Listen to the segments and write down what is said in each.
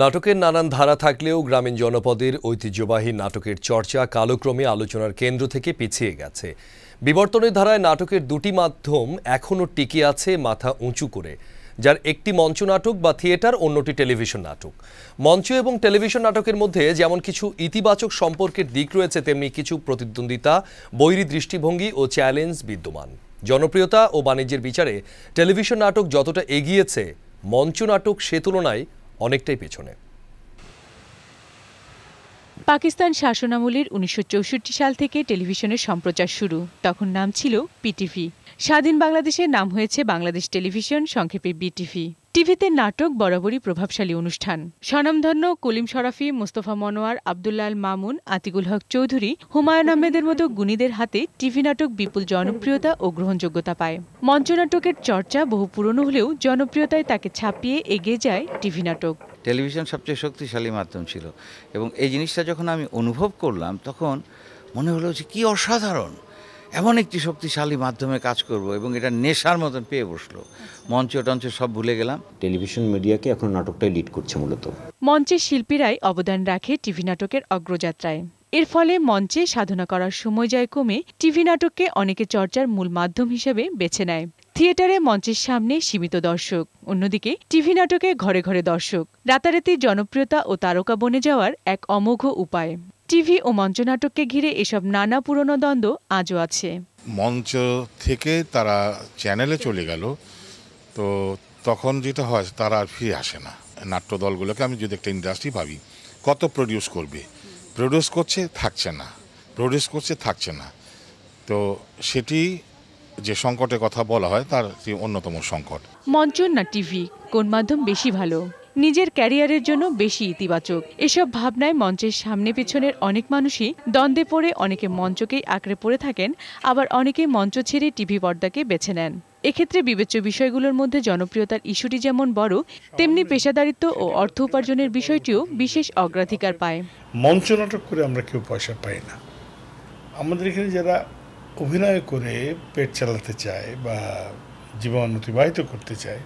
নাটকের নানান ধারা থাকলেও গ্রামীণ জনপদের ঐতিহ্যবাহী নাটকের চর্চা কালক্রমে আলোচনার কেন্দ্র থেকে পিছিয়ে গেছে বিবর্তনের ধারায় নাটকের দুটি মাধ্যম এখনও টিকে আছে মাথা উঁচু করে যার একটি মঞ্চ নাটক বা থিয়েটার অন্যটি টেলিভিশন নাটক মঞ্চ এবং টেলিভিশন নাটকের মধ্যে যেমন কিছু ইতিবাচক সম্পর্কের দিক রয়েছে তেমনি কিছু প্রতিদ্বন্দ্বিতা বৈরী দৃষ্টিভঙ্গি ও চ্যালেঞ্জ বিদ্যমান জনপ্রিয়তা ও বাণিজ্যের বিচারে টেলিভিশন নাটক যতটা এগিয়েছে মঞ্চ নাটক সে তুলনায় অনেকটাই পেছনে পাকিস্তান শাসনামলের উনিশশো সাল থেকে টেলিভিশনের সম্প্রচার শুরু তখন নাম ছিল পিটিভি স্বাধীন বাংলাদেশের নাম হয়েছে বাংলাদেশ টেলিভিশন সংক্ষেপে বিটিভি টিভিতে নাটক বরাবরই প্রভাবশালী অনুষ্ঠান স্বনামধন্য কলিম শরাফি মোস্তফা মনোয়ার আবদুল্লাল মামুন আতিকুল হক চৌধুরী হুমায়ুন আহমেদের মতো গুণীদের হাতে টিভি নাটক বিপুল জনপ্রিয়তা ও গ্রহণযোগ্যতা পায় মঞ্চনাটকের চর্চা বহু পুরনো হলেও জনপ্রিয়তায় তাকে ছাপিয়ে এগিয়ে যায় টিভি নাটক টেলিভিশন সবচেয়ে শক্তিশালী মাধ্যম ছিল এবং এই জিনিসটা যখন আমি অনুভব করলাম তখন মনে হলো যে কী অসাধারণ এমন একটি শক্তিশালী মাধ্যমে কাজ করব এবং এটা নেশার মতন পেয়ে বসলো আচ্ছা। মঞ্চ টঞ্চ সব ভুলে গেলাম টেলিভিশন মিডিয়াকে এখন নাটকটাই লিড করছে মূলত মঞ্চের শিল্পীরাই অবদান রাখে টিভি নাটকের অগ্রযাত্রায় এর ফলে মঞ্চে সাধনা করার সময় যায় কমে টিভি নাটককে অনেকে চর্চার মূল মাধ্যম হিসেবে বেছে নেয় থিয়েটারে মঞ্চের সামনে সীমিত দর্শক অন্যদিকে টিভি নাটকে ঘরে ঘরে দর্শক রাতারাতি জনপ্রিয়তা ও তারকা বনে যাওয়ার এক অমোঘ উপায় টিভি ও মঞ্চনাটককে ঘিরে এসব নানা পুরনো দ্বন্দ্ব আজও আছে মঞ্চ থেকে তারা চ্যানেলে চলে গেল তো তখন যেটা হয় তারা আর ফিরে আসে না নাট্যদলগুলোকে আমি যদি একটা ইন্ডাস্ট্রি ভাবি কত প্রডিউস করবে প্রডিউস করছে থাকছে না প্রডিউস করছে থাকছে না তো সেটি যে সংকটের কথা বলা হয় তার অন্যতম সংকট মঞ্চ না টিভি কোন মাধ্যম বেশি ভালো নিজের ক্যারিয়ারের জন্য বেশি ইতিবাচক এসব ভাবনায় মঞ্চের সামনে পিছনের অনেক মানুষই দ্বন্দ্বে পড়ে অনেকে মঞ্চকেই আঁকড়ে পড়ে থাকেন আবার অনেকে মঞ্চ ছেড়ে টিভি পর্দাকে বেছে নেন এক্ষেত্রে বিবেচ্য বিষয়গুলোর মধ্যে জনপ্রিয়তার ইস্যুটি যেমন বড় তেমনি পেশাদারিত্ব ও অর্থ উপার্জনের বিষয়টিও বিশেষ অগ্রাধিকার পায় মঞ্চ নাটক করে আমরা কেউ পয়সা পাই না আমাদের এখানে যারা অভিনয় করে পেট চালাতে চায় বা জীবন অতিবাহিত করতে চায়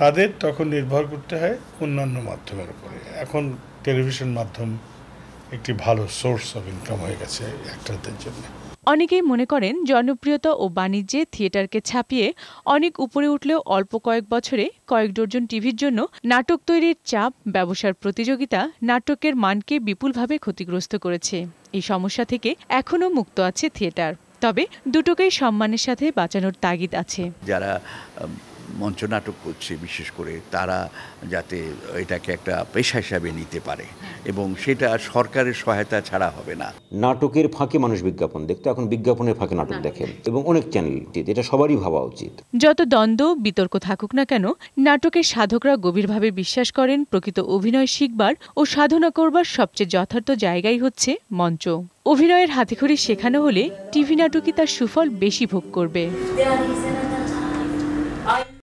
তাদের তখন নির্ভর করতে হয় অন্যান্য মাধ্যমের উপরে এখন টেলিভিশন মাধ্যম একটি ভালো সোর্স অফ ইনকাম হয়ে গেছে অ্যাক্টরদের জন্য অনেকেই মনে করেন জনপ্রিয়তা ও বাণিজ্যে থিয়েটারকে ছাপিয়ে অনেক উপরে উঠলেও অল্প কয়েক বছরে কয়েক ডজন টিভির জন্য নাটক তৈরির চাপ ব্যবসার প্রতিযোগিতা নাটকের মানকে বিপুলভাবে ক্ষতিগ্রস্ত করেছে এই সমস্যা থেকে এখনও মুক্ত আছে থিয়েটার তবে দুটোকেই সম্মানের সাথে বাঁচানোর তাগিদ আছে যারা মঞ্চনাটক করছে বিশেষ করে তারা যাতে এটাকে একটা পেশা হিসাবে নিতে পারে এবং সেটা সরকারের সহায়তা ছাড়া হবে না নাটকের ফাঁকে মানুষ বিজ্ঞাপন দেখতে এখন বিজ্ঞাপনের ফাঁকে নাটক দেখেন এবং অনেক চ্যানেল এটা সবারই ভাবা উচিত যত দ্বন্দ্ব বিতর্ক থাকুক না কেন নাটকের সাধকরা গভীরভাবে বিশ্বাস করেন প্রকৃত অভিনয় শিখবার ও সাধনা করবার সবচেয়ে যথার্থ জায়গাই হচ্ছে মঞ্চ অভিনয়ের হাতেখড়ি শেখানো হলে টিভি নাটকই তার সুফল বেশি ভোগ করবে